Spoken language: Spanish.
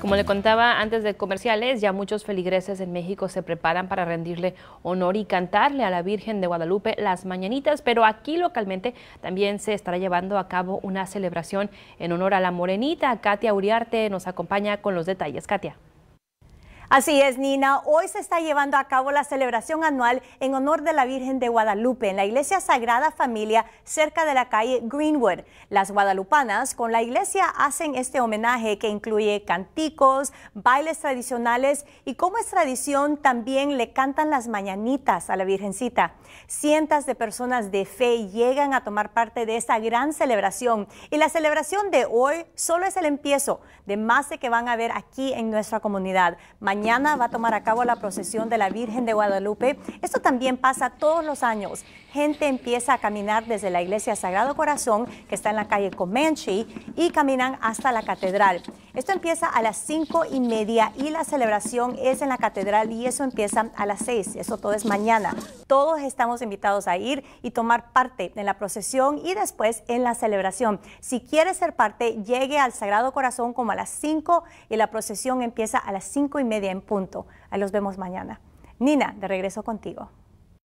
Como le contaba antes de comerciales, ya muchos feligreses en México se preparan para rendirle honor y cantarle a la Virgen de Guadalupe las mañanitas, pero aquí localmente también se estará llevando a cabo una celebración en honor a la morenita. Katia Uriarte nos acompaña con los detalles. Katia. Así es, Nina. Hoy se está llevando a cabo la celebración anual en honor de la Virgen de Guadalupe en la Iglesia Sagrada Familia cerca de la calle Greenwood. Las guadalupanas con la iglesia hacen este homenaje que incluye canticos, bailes tradicionales y como es tradición también le cantan las mañanitas a la Virgencita. Cientos de personas de fe llegan a tomar parte de esta gran celebración y la celebración de hoy solo es el empiezo de más de que van a ver aquí en nuestra comunidad. Mañana va a tomar a cabo la procesión de la Virgen de Guadalupe. Esto también pasa todos los años. Gente empieza a caminar desde la iglesia Sagrado Corazón, que está en la calle Comanche, y caminan hasta la catedral. Esto empieza a las cinco y media y la celebración es en la catedral y eso empieza a las seis. Eso todo es mañana. Todos estamos invitados a ir y tomar parte en la procesión y después en la celebración. Si quieres ser parte, llegue al Sagrado Corazón como a las cinco y la procesión empieza a las cinco y media en punto. Ahí los vemos mañana. Nina, de regreso contigo.